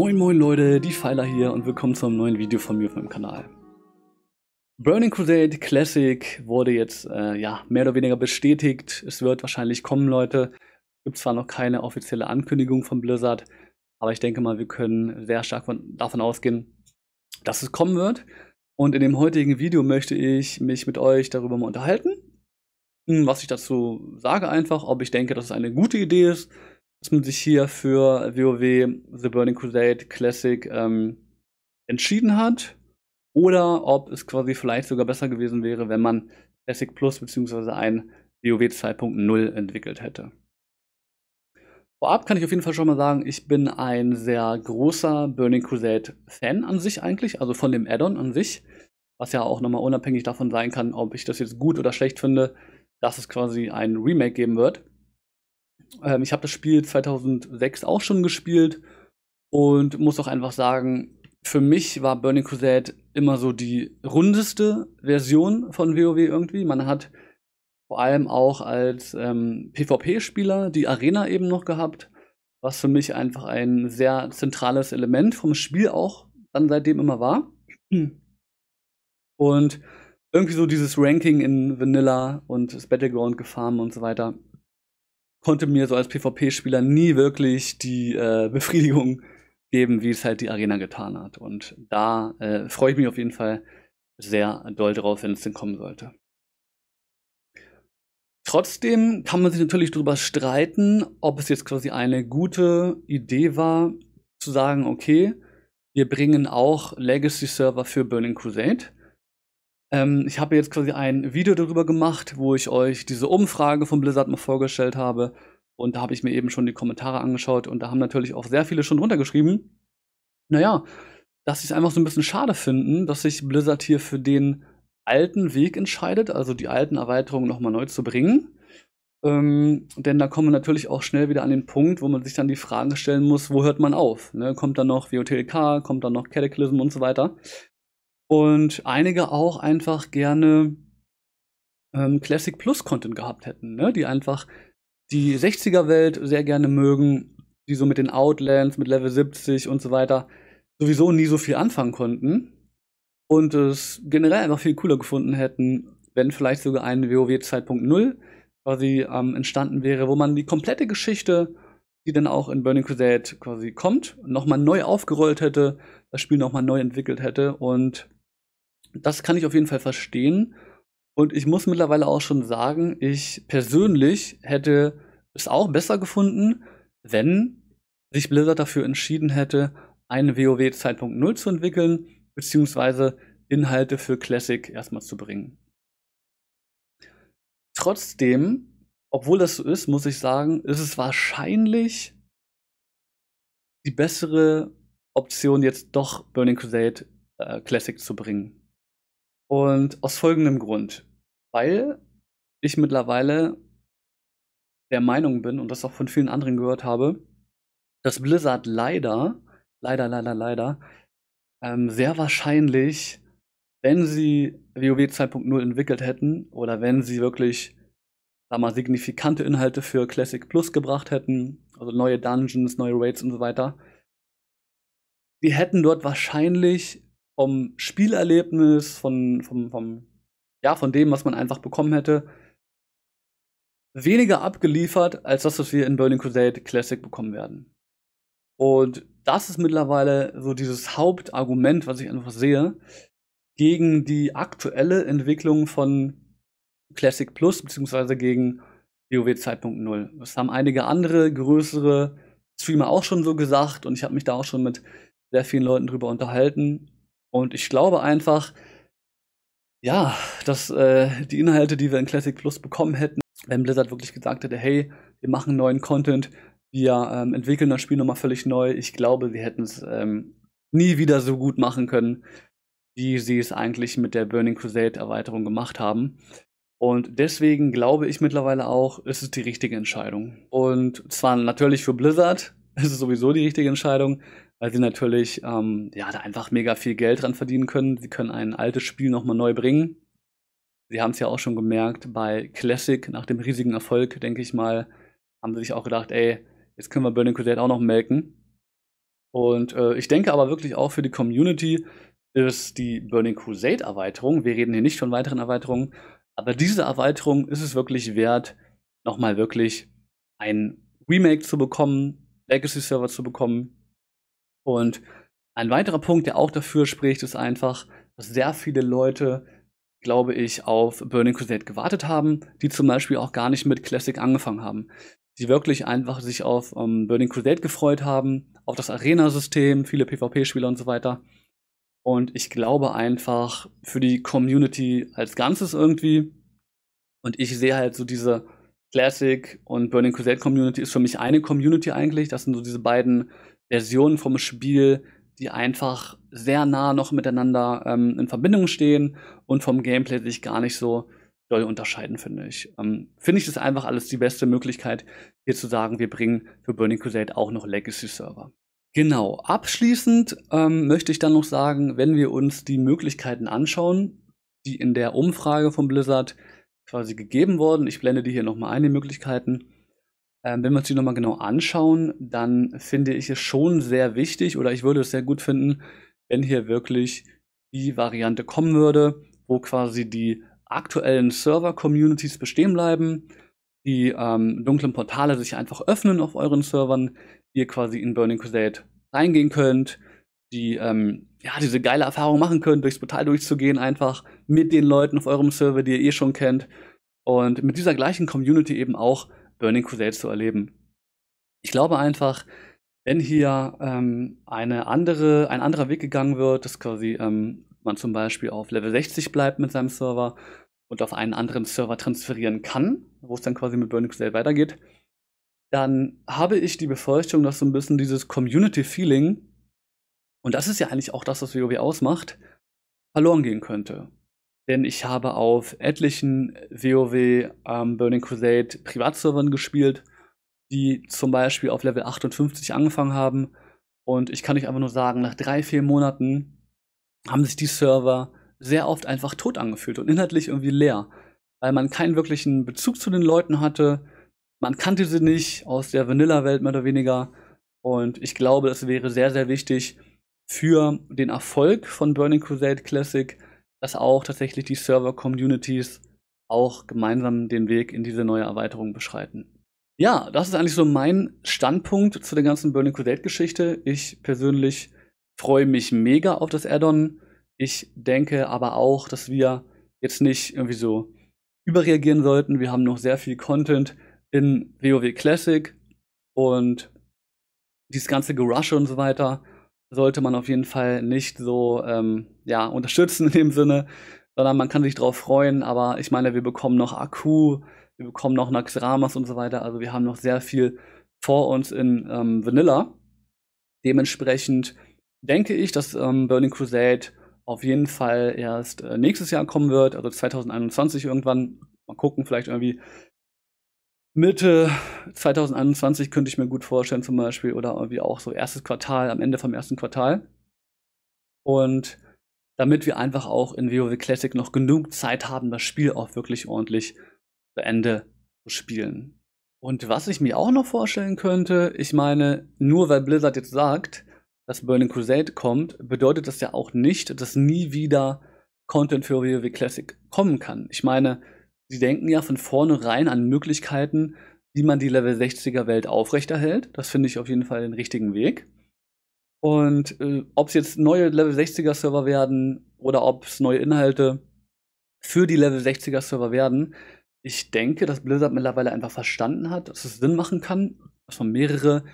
Moin moin Leute, die Pfeiler hier und willkommen zu einem neuen Video von mir auf meinem Kanal. Burning Crusade Classic wurde jetzt äh, ja, mehr oder weniger bestätigt. Es wird wahrscheinlich kommen, Leute. Gibt zwar noch keine offizielle Ankündigung von Blizzard, aber ich denke mal, wir können sehr stark von, davon ausgehen, dass es kommen wird. Und in dem heutigen Video möchte ich mich mit euch darüber mal unterhalten, hm, was ich dazu sage einfach, ob ich denke, dass es eine gute Idee ist dass man sich hier für WoW The Burning Crusade Classic ähm, entschieden hat oder ob es quasi vielleicht sogar besser gewesen wäre, wenn man Classic Plus bzw. ein WoW 2.0 entwickelt hätte. Vorab kann ich auf jeden Fall schon mal sagen, ich bin ein sehr großer Burning Crusade Fan an sich eigentlich, also von dem Addon an sich, was ja auch nochmal unabhängig davon sein kann, ob ich das jetzt gut oder schlecht finde, dass es quasi ein Remake geben wird. Ähm, ich habe das Spiel 2006 auch schon gespielt und muss auch einfach sagen, für mich war Burning Crusade immer so die rundeste Version von WoW irgendwie. Man hat vor allem auch als ähm, PvP-Spieler die Arena eben noch gehabt, was für mich einfach ein sehr zentrales Element vom Spiel auch dann seitdem immer war. Und irgendwie so dieses Ranking in Vanilla und das Battleground gefarmen und so weiter konnte mir so als PvP-Spieler nie wirklich die äh, Befriedigung geben, wie es halt die Arena getan hat. Und da äh, freue ich mich auf jeden Fall sehr doll drauf, wenn es denn kommen sollte. Trotzdem kann man sich natürlich darüber streiten, ob es jetzt quasi eine gute Idee war, zu sagen, okay, wir bringen auch Legacy-Server für Burning Crusade ähm, ich habe jetzt quasi ein Video darüber gemacht, wo ich euch diese Umfrage von Blizzard mal vorgestellt habe. Und da habe ich mir eben schon die Kommentare angeschaut und da haben natürlich auch sehr viele schon runtergeschrieben. Naja, dass sie es einfach so ein bisschen schade finden, dass sich Blizzard hier für den alten Weg entscheidet, also die alten Erweiterungen nochmal neu zu bringen. Ähm, denn da kommen wir natürlich auch schnell wieder an den Punkt, wo man sich dann die Frage stellen muss, wo hört man auf? Ne? Kommt dann noch WOTLK, kommt dann noch Cataclysm und so weiter und einige auch einfach gerne ähm, Classic Plus Content gehabt hätten, ne? die einfach die 60er Welt sehr gerne mögen, die so mit den Outlands, mit Level 70 und so weiter sowieso nie so viel anfangen konnten und es generell einfach viel cooler gefunden hätten, wenn vielleicht sogar ein WoW 2.0 quasi ähm, entstanden wäre, wo man die komplette Geschichte, die dann auch in Burning Crusade quasi kommt, nochmal neu aufgerollt hätte, das Spiel nochmal neu entwickelt hätte und das kann ich auf jeden Fall verstehen. Und ich muss mittlerweile auch schon sagen, ich persönlich hätte es auch besser gefunden, wenn sich Blizzard dafür entschieden hätte, einen WoW 2.0 zu entwickeln, beziehungsweise Inhalte für Classic erstmal zu bringen. Trotzdem, obwohl das so ist, muss ich sagen, ist es wahrscheinlich die bessere Option, jetzt doch Burning Crusade äh, Classic zu bringen. Und aus folgendem Grund. Weil ich mittlerweile der Meinung bin und das auch von vielen anderen gehört habe, dass Blizzard leider, leider, leider, leider, ähm, sehr wahrscheinlich, wenn sie WoW 2.0 entwickelt hätten oder wenn sie wirklich sag mal, signifikante Inhalte für Classic Plus gebracht hätten, also neue Dungeons, neue Raids und so weiter, die hätten dort wahrscheinlich vom Spielerlebnis, von, vom, vom, ja, von dem, was man einfach bekommen hätte, weniger abgeliefert, als das, was wir in Burning Crusade Classic bekommen werden. Und das ist mittlerweile so dieses Hauptargument, was ich einfach sehe, gegen die aktuelle Entwicklung von Classic Plus, beziehungsweise gegen WoW 2.0. Das haben einige andere größere Streamer auch schon so gesagt und ich habe mich da auch schon mit sehr vielen Leuten drüber unterhalten. Und ich glaube einfach, ja, dass äh, die Inhalte, die wir in Classic Plus bekommen hätten, wenn Blizzard wirklich gesagt hätte, hey, wir machen neuen Content, wir ähm, entwickeln das Spiel nochmal völlig neu, ich glaube, wir hätten es ähm, nie wieder so gut machen können, wie sie es eigentlich mit der Burning Crusade Erweiterung gemacht haben. Und deswegen glaube ich mittlerweile auch, es ist die richtige Entscheidung. Und zwar natürlich für Blizzard, es ist sowieso die richtige Entscheidung, weil sie natürlich ähm, ja, da einfach mega viel Geld dran verdienen können. Sie können ein altes Spiel nochmal neu bringen. Sie haben es ja auch schon gemerkt bei Classic, nach dem riesigen Erfolg, denke ich mal, haben sie sich auch gedacht, ey, jetzt können wir Burning Crusade auch noch melken. Und äh, ich denke aber wirklich auch für die Community ist die Burning Crusade Erweiterung, wir reden hier nicht von weiteren Erweiterungen, aber diese Erweiterung ist es wirklich wert, nochmal wirklich ein Remake zu bekommen, Legacy Server zu bekommen, und ein weiterer Punkt, der auch dafür spricht, ist einfach, dass sehr viele Leute, glaube ich, auf Burning Crusade gewartet haben, die zum Beispiel auch gar nicht mit Classic angefangen haben. Die wirklich einfach sich auf um, ähm, Burning Crusade gefreut haben, auf das Arena-System, viele PvP-Spieler und so weiter. Und ich glaube einfach für die Community als Ganzes irgendwie. Und ich sehe halt so diese Classic und Burning Crusade Community ist für mich eine Community eigentlich. Das sind so diese beiden Versionen vom Spiel, die einfach sehr nah noch miteinander ähm, in Verbindung stehen und vom Gameplay sich gar nicht so doll unterscheiden, finde ich. Ähm, finde ich das einfach alles die beste Möglichkeit, hier zu sagen, wir bringen für Burning Crusade auch noch Legacy-Server. Genau, abschließend ähm, möchte ich dann noch sagen, wenn wir uns die Möglichkeiten anschauen, die in der Umfrage von Blizzard quasi gegeben wurden, ich blende die hier nochmal ein, die Möglichkeiten, ähm, wenn wir uns die nochmal genau anschauen, dann finde ich es schon sehr wichtig oder ich würde es sehr gut finden, wenn hier wirklich die Variante kommen würde, wo quasi die aktuellen Server-Communities bestehen bleiben, die ähm, dunklen Portale sich einfach öffnen auf euren Servern, ihr quasi in Burning Crusade reingehen könnt, die ähm, ja diese geile Erfahrung machen könnt, durchs Portal durchzugehen, einfach mit den Leuten auf eurem Server, die ihr eh schon kennt und mit dieser gleichen Community eben auch Burning Crusade zu erleben. Ich glaube einfach, wenn hier ähm, eine andere, ein anderer Weg gegangen wird, dass quasi ähm, man zum Beispiel auf Level 60 bleibt mit seinem Server und auf einen anderen Server transferieren kann, wo es dann quasi mit Burning Crusade weitergeht, dann habe ich die Befürchtung, dass so ein bisschen dieses Community-Feeling, und das ist ja eigentlich auch das, was WoW ausmacht, verloren gehen könnte denn ich habe auf etlichen WoW ähm, Burning Crusade Privatservern gespielt, die zum Beispiel auf Level 58 angefangen haben. Und ich kann euch einfach nur sagen, nach drei, vier Monaten haben sich die Server sehr oft einfach tot angefühlt und inhaltlich irgendwie leer, weil man keinen wirklichen Bezug zu den Leuten hatte. Man kannte sie nicht aus der Vanilla-Welt mehr oder weniger. Und ich glaube, es wäre sehr, sehr wichtig für den Erfolg von Burning Crusade Classic, dass auch tatsächlich die Server-Communities auch gemeinsam den Weg in diese neue Erweiterung beschreiten. Ja, das ist eigentlich so mein Standpunkt zu der ganzen Burning Crusade-Geschichte. Ich persönlich freue mich mega auf das Addon. Ich denke aber auch, dass wir jetzt nicht irgendwie so überreagieren sollten. Wir haben noch sehr viel Content in WoW Classic und dieses ganze Gerusche und so weiter sollte man auf jeden Fall nicht so ähm, ja, unterstützen in dem Sinne, sondern man kann sich darauf freuen. Aber ich meine, wir bekommen noch Akku, wir bekommen noch Naxramas und so weiter. Also wir haben noch sehr viel vor uns in ähm, Vanilla. Dementsprechend denke ich, dass ähm, Burning Crusade auf jeden Fall erst äh, nächstes Jahr kommen wird, also 2021 irgendwann. Mal gucken, vielleicht irgendwie Mitte 2021 könnte ich mir gut vorstellen, zum Beispiel, oder irgendwie auch so erstes Quartal, am Ende vom ersten Quartal. Und damit wir einfach auch in WoW Classic noch genug Zeit haben, das Spiel auch wirklich ordentlich zu Ende zu spielen. Und was ich mir auch noch vorstellen könnte, ich meine, nur weil Blizzard jetzt sagt, dass Burning Crusade kommt, bedeutet das ja auch nicht, dass nie wieder Content für WoW Classic kommen kann. Ich meine, sie denken ja von vornherein an Möglichkeiten, wie man die Level 60er Welt aufrechterhält. Das finde ich auf jeden Fall den richtigen Weg. Und äh, ob es jetzt neue Level 60er Server werden oder ob es neue Inhalte für die Level 60er Server werden, ich denke, dass Blizzard mittlerweile einfach verstanden hat, dass es Sinn machen kann, dass man mehrere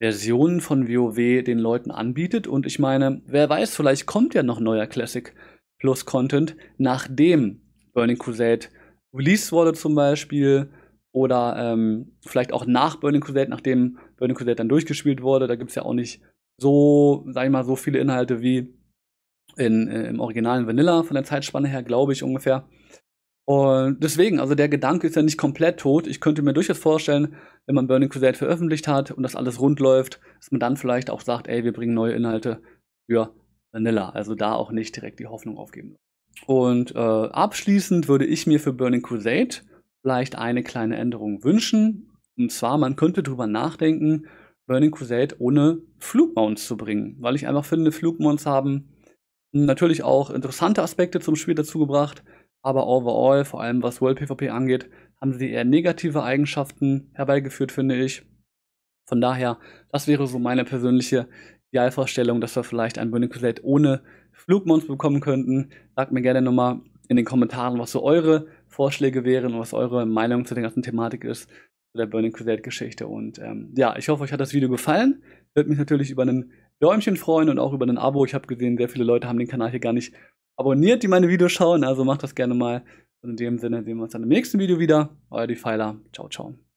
Versionen von WoW den Leuten anbietet. Und ich meine, wer weiß, vielleicht kommt ja noch neuer Classic Plus Content, nachdem Burning Crusade Release wurde zum Beispiel oder ähm, vielleicht auch nach Burning Crusade, nachdem Burning Crusade dann durchgespielt wurde. Da gibt es ja auch nicht so, sag ich mal, so viele Inhalte wie in, äh, im originalen Vanilla von der Zeitspanne her, glaube ich ungefähr. Und deswegen, also der Gedanke ist ja nicht komplett tot. Ich könnte mir durchaus vorstellen, wenn man Burning Crusade veröffentlicht hat und das alles rund läuft, dass man dann vielleicht auch sagt, ey, wir bringen neue Inhalte für Vanilla. Also da auch nicht direkt die Hoffnung aufgeben. Und äh, abschließend würde ich mir für Burning Crusade vielleicht eine kleine Änderung wünschen. Und zwar, man könnte drüber nachdenken, Burning Crusade ohne Flugmounts zu bringen, weil ich einfach finde, Flugmounts haben natürlich auch interessante Aspekte zum Spiel dazu gebracht, aber overall, vor allem was World PvP angeht, haben sie eher negative Eigenschaften herbeigeführt, finde ich. Von daher, das wäre so meine persönliche Idealvorstellung, dass wir vielleicht ein Burning Crusade ohne Flugmons bekommen könnten. Sagt mir gerne nochmal in den Kommentaren, was so eure Vorschläge wären und was eure Meinung zu der ganzen Thematik ist, zu der Burning Crusade Geschichte. Und ähm, ja, ich hoffe, euch hat das Video gefallen. Würde mich natürlich über einen Däumchen freuen und auch über ein Abo. Ich habe gesehen, sehr viele Leute haben den Kanal hier gar nicht abonniert, die meine Videos schauen. Also macht das gerne mal. Und in dem Sinne sehen wir uns dann im nächsten Video wieder. Euer Defiler. Ciao, ciao.